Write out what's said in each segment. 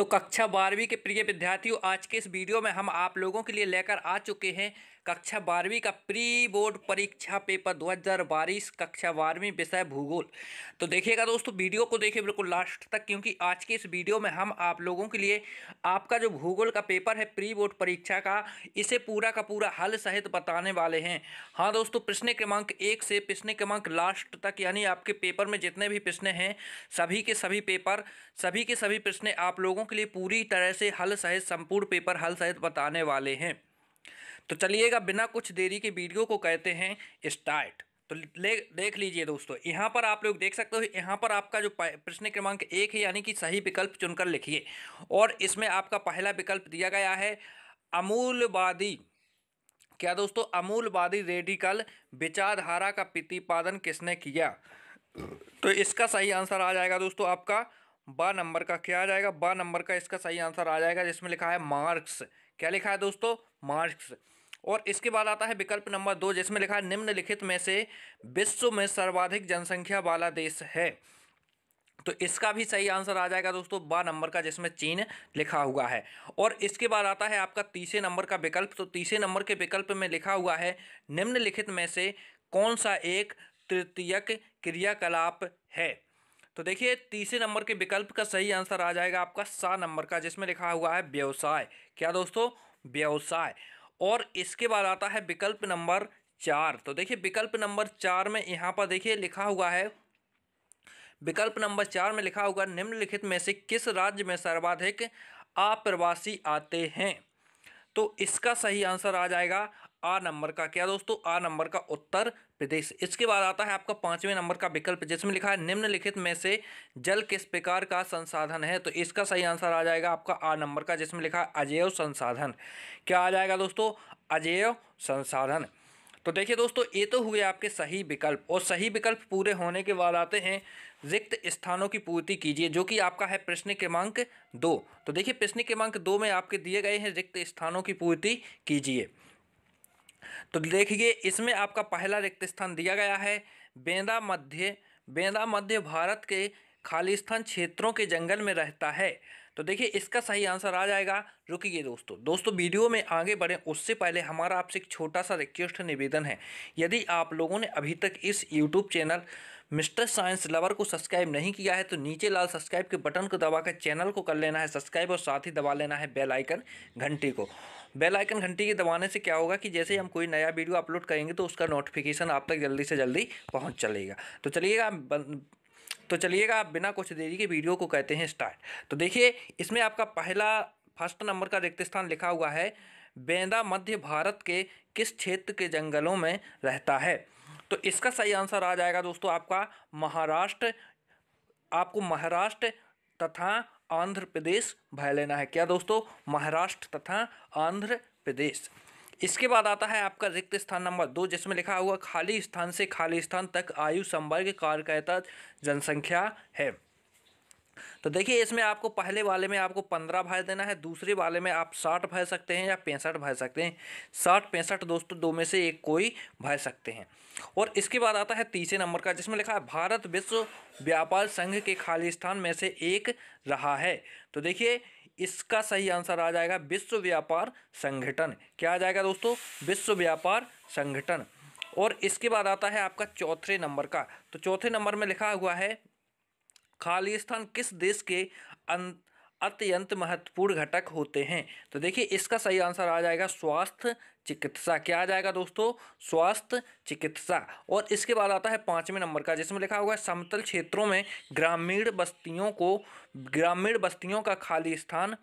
तो कक्षा बारहवीं के प्रिय विद्यार्थियों आज के इस वीडियो में हम आप लोगों के लिए लेकर आ चुके हैं कक्षा बारहवीं का प्री बोर्ड परीक्षा पेपर 2022 कक्षा बारहवीं विषय भूगोल तो देखिएगा दोस्तों वीडियो को देखिए बिल्कुल लास्ट तक क्योंकि आज के इस वीडियो में हम आप लोगों के लिए आपका जो भूगोल का पेपर है प्री बोर्ड परीक्षा का इसे पूरा का पूरा हल सहित बताने वाले हैं हाँ दोस्तों प्रश्न क्रमांक एक से प्रश्न क्रमांक लास्ट तक यानी आपके पेपर में जितने भी प्रश्न हैं सभी के सभी पेपर सभी के सभी प्रश्न आप लोगों के लिए पूरी तरह से हल सहित संपूर्ण पेपर हल सहित बताने वाले हैं तो चलिएगा बिना कुछ देरी के वीडियो को कहते हैं स्टार्ट तो ले देख लीजिए दोस्तों यहाँ पर आप लोग देख सकते हो यहाँ पर आपका जो प्रश्न क्रमांक एक है यानी कि सही विकल्प चुनकर लिखिए और इसमें आपका पहला विकल्प दिया गया है अमूलवादी क्या दोस्तों अमूलवादी रेडिकल विचारधारा का प्रतिपादन किसने किया तो इसका सही आंसर आ जाएगा दोस्तों आपका ब नंबर का क्या आ जाएगा ब नंबर का इसका सही आंसर आ जाएगा जिसमें लिखा है मार्क्स क्या लिखा है दोस्तों मार्क्स और इसके बाद आता है विकल्प नंबर दो जिसमें लिखा है निम्नलिखित में से विश्व में सर्वाधिक जनसंख्या वाला देश है तो इसका भी सही आंसर आ जाएगा दोस्तों बा नंबर का जिसमें चीन लिखा हुआ है और इसके बाद आता है आपका तीसरे नंबर का विकल्प तो तीसरे नंबर के विकल्प में लिखा हुआ है निम्नलिखित में से कौन सा एक तृतीयक क्रियाकलाप है तो देखिए तीसरे नंबर के विकल्प का सही आंसर आ जाएगा आपका सा नंबर का जिसमें लिखा हुआ है व्यवसाय क्या दोस्तों व्यवसाय और इसके बाद आता है विकल्प नंबर चार तो देखिए विकल्प नंबर चार में यहाँ पर देखिए लिखा हुआ है विकल्प नंबर चार में लिखा हुआ निम्नलिखित में से किस राज्य में सर्वाधिक अप्रवासी आते हैं तो इसका सही आंसर आ जाएगा आ नंबर का क्या दोस्तों आ नंबर का उत्तर प्रदेश इसके बाद आता है आपका पांचवें नंबर का विकल्प जिसमें लिखा है निम्नलिखित में से जल किस प्रकार का संसाधन है तो इसका सही आंसर आ जाएगा आपका आ नंबर का जिसमें लिखा है अजय संसाधन क्या आ जाएगा दोस्तों अजय संसाधन तो देखिए दोस्तों ये तो हुए आपके सही विकल्प और सही विकल्प पूरे होने के बाद आते हैं रिक्त स्थानों की पूर्ति कीजिए जो कि आपका है प्रश्न क्रमांक दो तो देखिए प्रश्न क्रमांक दो में आपके दिए गए हैं रिक्त स्थानों की पूर्ति कीजिए तो देखिए इसमें आपका पहला रिक्त स्थान दिया गया है बेंदा मध्य बेंदा मध्य भारत के खालिस्थान क्षेत्रों के जंगल में रहता है तो देखिए इसका सही आंसर आ जाएगा रुकिए दोस्तों दोस्तों वीडियो में आगे बढ़ें उससे पहले हमारा आपसे एक छोटा सा रिक्वेस्ट निवेदन है यदि आप लोगों ने अभी तक इस YouTube channel mister science lover को सब्सक्राइब नहीं किया है तो नीचे लाल सब्सक्राइब के बटन को दबाकर चैनल को कर लेना है सब्सक्राइब और साथ ही दबा लेना है बेल आइकन घंटी को बेल आइकन घंटी के दबाने से क्या होगा कि जैसे हम कोई नया वीडियो अपलोड करेंगे तो उसका नोटिफिकेशन आप तक जल्दी से जल्दी पहुँच चलेगा तो चलिएगा तो चलिएगा आप बिना कुछ देरी के वीडियो को कहते हैं स्टार्ट तो देखिए इसमें आपका पहला फर्स्ट नंबर का रिक्त स्थान लिखा हुआ है बेंदा मध्य भारत के किस क्षेत्र के जंगलों में रहता है तो इसका सही आंसर आ जाएगा दोस्तों आपका महाराष्ट्र आपको महाराष्ट्र तथा आंध्र प्रदेश भय लेना है क्या दोस्तों महाराष्ट्र तथा आंध्र प्रदेश इसके बाद आता है आपका रिक्त स्थान नंबर दो जिसमें लिखा हुआ खाली स्थान से खाली स्थान तक आयु संवर्ग कार्यकर्ता जनसंख्या है तो देखिए इसमें आपको पहले वाले में आपको पंद्रह भर देना है दूसरे वाले में आप साठ भर सकते हैं या पैंसठ भर सकते हैं साठ पैंसठ दोस्तों दो में से एक कोई भर सकते हैं और इसके बाद आता है तीसरे नंबर का जिसमें लिखा है भारत विश्व व्यापार संघ के खाली स्थान में से एक रहा है तो देखिए इसका सही आंसर आ जाएगा विश्व व्यापार संगठन क्या आ जाएगा दोस्तों विश्व व्यापार संगठन और इसके बाद आता है आपका चौथे नंबर का तो चौथे नंबर में लिखा हुआ है खालिस्तान किस देश के अत्यंत महत्वपूर्ण घटक होते हैं तो देखिए इसका सही आंसर आ जाएगा स्वास्थ्य चिकित्सा क्या आ जाएगा दोस्तों स्वास्थ्य चिकित्सा और इसके बाद आता है पाँचवें नंबर का जिसमें लिखा हुआ है समतल क्षेत्रों में ग्रामीण बस्तियों को ग्रामीण बस्तियों का खाली स्थान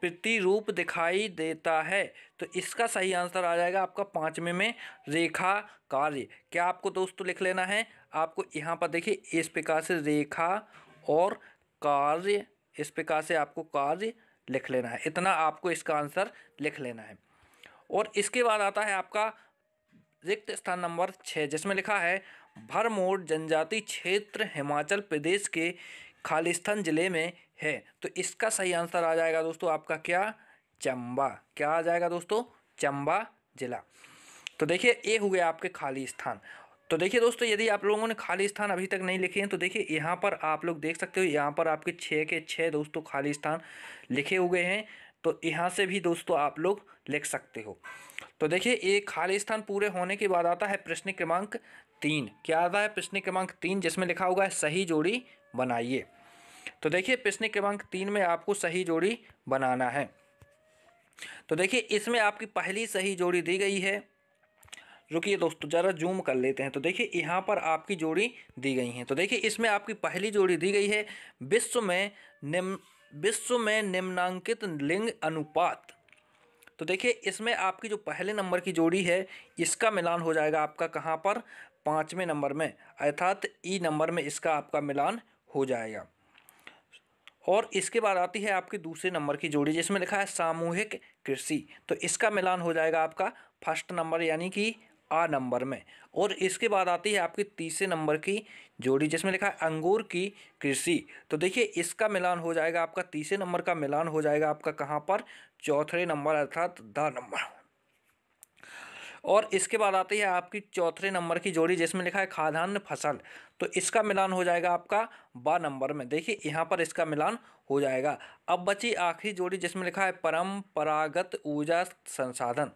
प्रतिरूप दिखाई देता है तो इसका सही आंसर आ जाएगा आपका पाँचवें में रेखा कार्य क्या आपको दोस्तों लिख लेना है आपको यहाँ पर देखिए इस प्रकार से रेखा और कार्य इस प्रकार से आपको कार्य लिख लेना है इतना आपको इसका आंसर लिख लेना है और इसके बाद आता है आपका रिक्त स्थान नंबर छः जिसमें लिखा है भरमोड जनजाति क्षेत्र हिमाचल प्रदेश के खालिस्तान ज़िले में है तो इसका सही आंसर आ जाएगा दोस्तों आपका क्या चंबा क्या आ जाएगा दोस्तों चंबा ज़िला तो देखिए ये हुए आपके खाली स्थान तो देखिए दोस्तों यदि आप लोगों ने खाली स्थान अभी तक नहीं लिखे हैं तो देखिए यहाँ पर आप लोग देख सकते हो यहाँ पर आपके छः के छः दोस्तों खाली स्थान लिखे हुए हैं तो यहाँ से भी दोस्तों आप लोग लिख सकते हो तो देखिए एक खाली स्थान पूरे होने के बाद आता है प्रश्न क्रमांक तीन क्या आता है प्रश्न क्रमांक तीन जिसमें लिखा होगा है सही जोड़ी बनाइए तो देखिए प्रश्न क्रमांक तीन में आपको सही जोड़ी बनाना है तो देखिए इसमें आपकी पहली सही जोड़ी दी गई है रुकिए दोस्तों ज़रा जूम कर लेते हैं तो देखिए यहाँ पर आपकी जोड़ी दी गई हैं तो देखिए इसमें आपकी पहली जोड़ी दी गई है विश्व में निम्न विश्व में निम्नांकित लिंग अनुपात तो देखिए इसमें आपकी जो पहले नंबर की जोड़ी है इसका मिलान हो जाएगा आपका कहाँ पर पाँचवें नंबर में अर्थात ई नंबर में इसका आपका मिलान हो जाएगा और इसके बाद आती है आपकी दूसरे नंबर की जोड़ी जिसमें लिखा है सामूहिक कृषि तो इसका मिलान हो जाएगा आपका फर्स्ट नंबर यानी कि आ नंबर में और इसके बाद आती है आपकी तीसरे नंबर की जोड़ी जिसमें लिखा है अंगूर की कृषि तो देखिए इसका मिलान हो जाएगा आपका तीसरे नंबर का मिलान हो जाएगा आपका कहाँ पर चौथे नंबर अर्थात द नंबर और इसके बाद आती है आपकी चौथे नंबर की जोड़ी जिसमें लिखा है खाद्यान्न फसल तो इसका मिलान हो जाएगा आपका ब नंबर में देखिए यहाँ पर इसका मिलान हो जाएगा अब बची आखिरी जोड़ी जिसमें लिखा है परंपरागत ऊर्जा संसाधन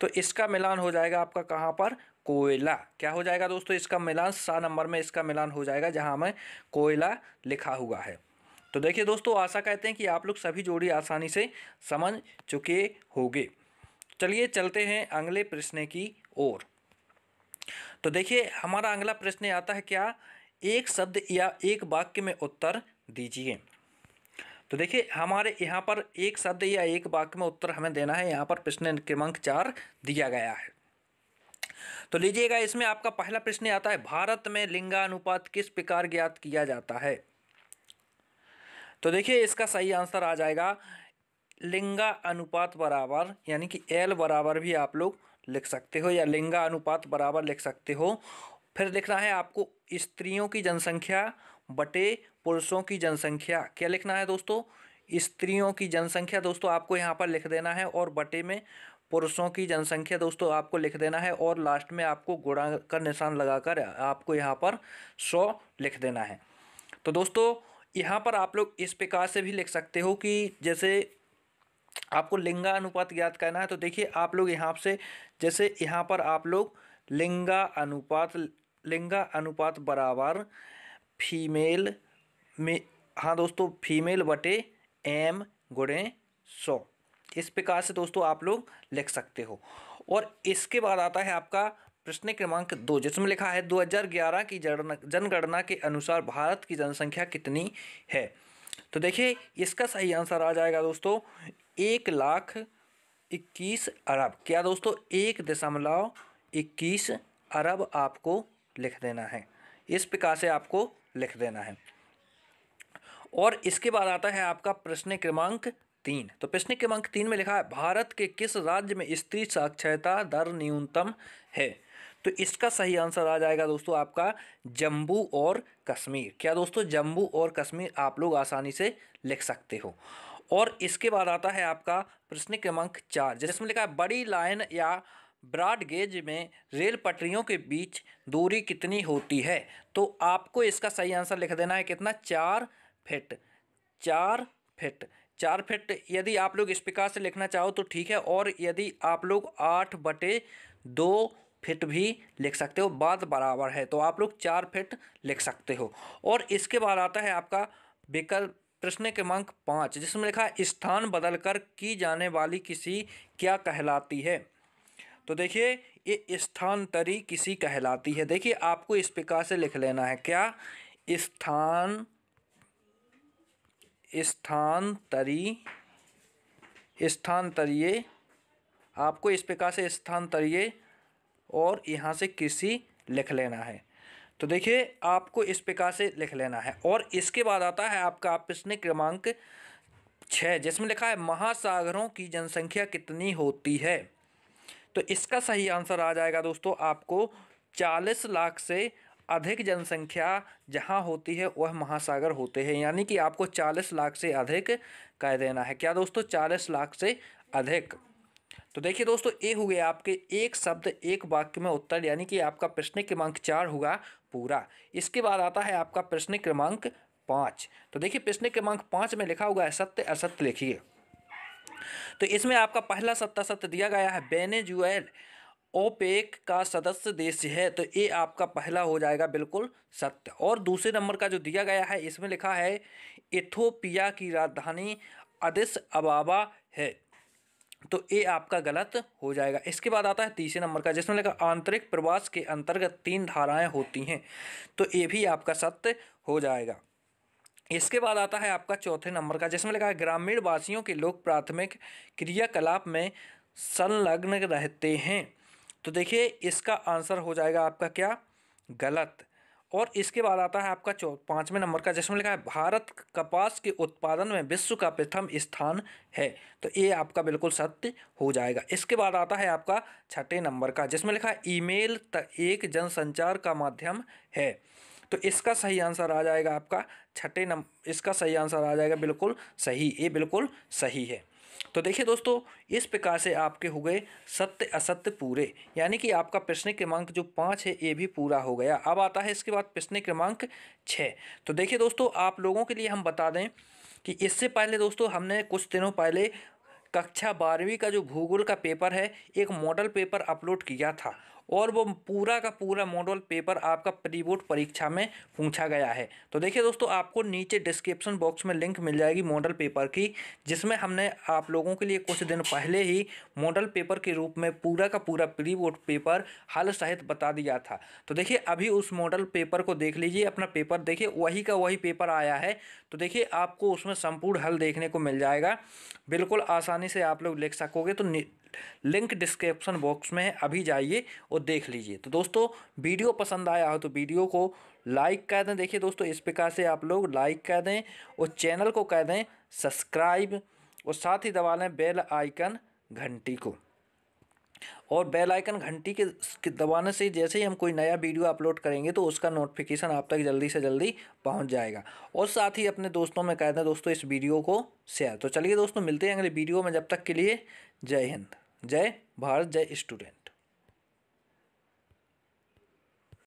तो इसका मिलान हो जाएगा आपका कहाँ पर कोयला क्या हो जाएगा दोस्तों इसका मिलान सा नंबर में इसका मिलान हो जाएगा जहाँ हमें कोयला लिखा हुआ है तो देखिए दोस्तों आशा कहते हैं कि आप लोग सभी जोड़ी आसानी से समझ चुके होंगे चलिए चलते हैं अगले प्रश्न की ओर तो देखिए हमारा अगला प्रश्न आता है क्या एक शब्द या एक वाक्य में उत्तर दीजिए तो देखिए हमारे यहाँ पर एक शब्द या एक वाक्य में उत्तर हमें देना है यहाँ पर प्रश्न क्रमांक चार दिया गया है तो लीजिएगा इसमें आपका पहला प्रश्न आता है भारत में लिंगानुपात किस प्रकार ज्ञात किया जाता है तो देखिए इसका सही आंसर आ जाएगा लिंगा अनुपात बराबर यानी कि एल बराबर भी आप लोग लिख सकते हो या लिंगा अनुपात बराबर लिख सकते हो फिर लिखना है आपको स्त्रियों की जनसंख्या बटे पुरुषों की जनसंख्या क्या लिखना है दोस्तों स्त्रियों की जनसंख्या दोस्तों आपको यहाँ पर लिख देना है और बटे में पुरुषों की जनसंख्या दोस्तों आपको लिख देना है और लास्ट में आपको गुणा का निशान लगाकर आपको यहाँ पर सौ लिख देना है तो दोस्तों यहाँ पर आप लोग इस प्रकार से भी लिख सकते हो कि जैसे आपको लिंगा अनुपात ज्ञात करना है तो देखिए आप लोग यहाँ से जैसे यहाँ पर आप लोग लिंगा अनुपात लिंगा अनुपात बराबर फीमेल में हाँ दोस्तों फीमेल बटे एम गुड़े सौ इस प्रकार से दोस्तों आप लोग लिख सकते हो और इसके बाद आता है आपका प्रश्न क्रमांक दो जिसमें लिखा है 2011 की जनगणना के अनुसार भारत की जनसंख्या कितनी है तो देखिए इसका सही आंसर आ जाएगा दोस्तों एक लाख इक्कीस अरब क्या दोस्तों एक दशमलव इक्कीस अरब आपको लिख देना है इस प्रकार से आपको लिख देना है और इसके बाद आता है आपका प्रश्न क्रमांक तीन तो प्रश्न क्रमांक तीन में लिखा है भारत के किस राज्य में स्त्री साक्षरता दर न्यूनतम है तो इसका सही आंसर आ जाएगा दोस्तों आपका जम्मू और कश्मीर क्या दोस्तों जम्मू और कश्मीर आप लोग आसानी से लिख सकते हो और इसके बाद आता है आपका प्रश्न क्रमांक चार जिसमें लिखा है बड़ी लाइन या ब्रॉड गेज में रेल पटरियों के बीच दूरी कितनी होती है तो आपको इसका सही आंसर लिख देना है कितना चार फिट चार फिट चार फिट यदि आप लोग इस प्रकार से लिखना चाहो तो ठीक है और यदि आप लोग आठ बटे दो फिट भी लिख सकते हो बात बराबर है तो आप लोग चार फिट लिख सकते हो और इसके बाद आता है आपका विकल्प प्रश्न क्रमांक पाँच जिसमें लिखा स्थान बदलकर की जाने वाली किसी क्या कहलाती है तो देखिए ये स्थानतरी किसी कहलाती है देखिए आपको इस प्रकार से लिख लेना है क्या स्थान स्थानतरी स्थानतरीय आपको इस प्रकार से स्थानतरीय और यहाँ से कृषि लिख लेना है तो देखिए आपको इस प्रकार से लिख लेना है और इसके बाद आता है आपका प्रश्न क्रमांक छः जिसमें लिखा है महासागरों की जनसंख्या कितनी होती है तो इसका सही आंसर आ जाएगा दोस्तों आपको चालीस लाख से अधिक जनसंख्या जहां होती है वह महासागर होते हैं यानी कि आपको चालीस लाख से अधिक कह देना है क्या दोस्तों चालीस लाख से अधिक तो देखिए दोस्तों ये हो गया आपके एक शब्द एक वाक्य में उत्तर यानी कि आपका प्रश्न क्रमांक चार होगा पूरा इसके बाद आता है आपका प्रश्न क्रमांक पाँच तो देखिए प्रश्न क्रमांक पाँच में लिखा होगा असत्य असत्य लिखिए तो इसमें आपका पहला सत्ता सत्य दिया गया है बेनेजुएल ओपेक का सदस्य देश है तो ये आपका पहला हो जाएगा बिल्कुल सत्य और दूसरे नंबर का जो दिया गया है इसमें लिखा है इथोपिया की राजधानी अदिस अबाबा है तो ये आपका गलत हो जाएगा इसके बाद आता है तीसरे नंबर का जिसमें लिखा आंतरिक प्रवास के अंतर्गत तीन धाराएं होती हैं तो ये भी आपका सत्य हो जाएगा इसके बाद आता है आपका चौथे नंबर का जिसमें लिखा है ग्रामीण वासियों के लोग प्राथमिक क्रियाकलाप में संलग्न रहते हैं तो देखिए इसका आंसर हो जाएगा आपका क्या गलत और इसके बाद आता है आपका चौ पाँचवें नंबर का जिसमें लिखा है भारत कपास के उत्पादन में विश्व का प्रथम स्थान है तो ये आपका बिल्कुल सत्य हो जाएगा इसके बाद आता है आपका छठे नंबर का जिसमें लिखा है ईमेल एक जनसंचार का माध्यम है तो इसका सही आंसर आ जाएगा आपका छठे नंबर इसका सही आंसर आ जाएगा बिल्कुल सही ये बिल्कुल सही है तो देखिए दोस्तों इस प्रकार से आपके हो गए सत्य असत्य पूरे यानी कि आपका प्रश्न क्रमांक जो पाँच है ये भी पूरा हो गया अब आता है इसके बाद प्रश्न क्रमांक छः तो देखिए दोस्तों आप लोगों के लिए हम बता दें कि इससे पहले दोस्तों हमने कुछ दिनों पहले कक्षा बारहवीं का जो भूगोल का पेपर है एक मॉडल पेपर अपलोड किया था और वो पूरा का पूरा मॉडल पेपर आपका प्री बोर्ड परीक्षा में पूछा गया है तो देखिए दोस्तों आपको नीचे डिस्क्रिप्शन बॉक्स में लिंक मिल जाएगी मॉडल पेपर की जिसमें हमने आप लोगों के लिए कुछ दिन पहले ही मॉडल पेपर के रूप में पूरा का पूरा प्री बोर्ड पेपर हल सहित बता दिया था तो देखिए अभी उस मॉडल पेपर को देख लीजिए अपना पेपर देखिए वही का वही पेपर आया है तो देखिए आपको उसमें संपूर्ण हल देखने को मिल जाएगा बिल्कुल आसानी से आप लोग लिख सकोगे तो लिंक डिस्क्रिप्शन बॉक्स में अभी जाइए और देख लीजिए तो दोस्तों वीडियो पसंद आया हो तो वीडियो को लाइक कर दें देखिए दोस्तों इस प्रकार से आप लोग लाइक कर दें और चैनल को कह दें सब्सक्राइब और साथ ही दबा लें बेल आइकन घंटी को और बेल आइकन घंटी के दबाने से जैसे ही हम कोई नया वीडियो अपलोड करेंगे तो उसका नोटिफिकेशन आप तक जल्दी से जल्दी पहुंच जाएगा और साथ ही अपने दोस्तों में कहते हैं दोस्तों इस वीडियो को शेयर तो चलिए दोस्तों मिलते हैं अगले वीडियो में जब तक के लिए जय हिंद जय भारत जय स्टूडेंट